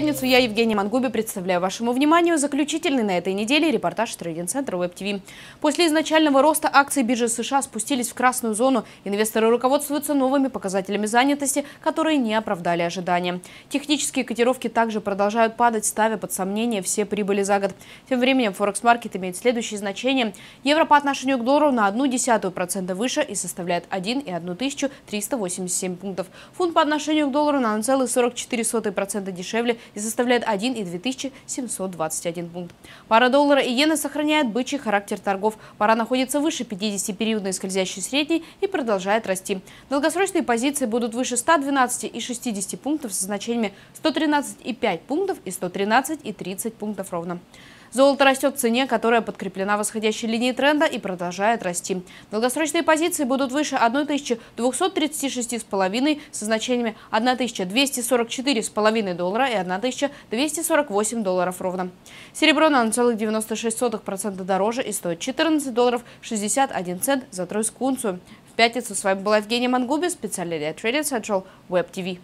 пятницу я, Евгений Мангуби, представляю вашему вниманию заключительный на этой неделе репортаж трейдинг-центра WebTV. После изначального роста акции биржи США спустились в красную зону. Инвесторы руководствуются новыми показателями занятости, которые не оправдали ожидания. Технические котировки также продолжают падать, ставя под сомнение все прибыли за год. Тем временем Форекс-маркет имеет следующие значения. Евро по отношению к доллару на одну десятую процента выше и составляет 1,1387 пунктов. Фунт по отношению к доллару на 1,44% дешевле и составляет 1,2721 пункт. Пара доллара и иены сохраняет бычий характер торгов. Пара находится выше 50 периодной скользящей средней и продолжает расти. Долгосрочные позиции будут выше 112 и 60 пунктов со значениями 113,5 пунктов и 113,30 пунктов ровно. Золото растет в цене, которая подкреплена восходящей линией тренда и продолжает расти. Долгосрочные позиции будут выше 1236,5 со значениями 1244,5 доллара и 1248 долларов ровно. Серебро на 0,96% дороже и стоит 14 долларов 61 цент за тройскую унцию. В пятницу с вами была Евгения Мангуби, специальный для Trading Central Web TV.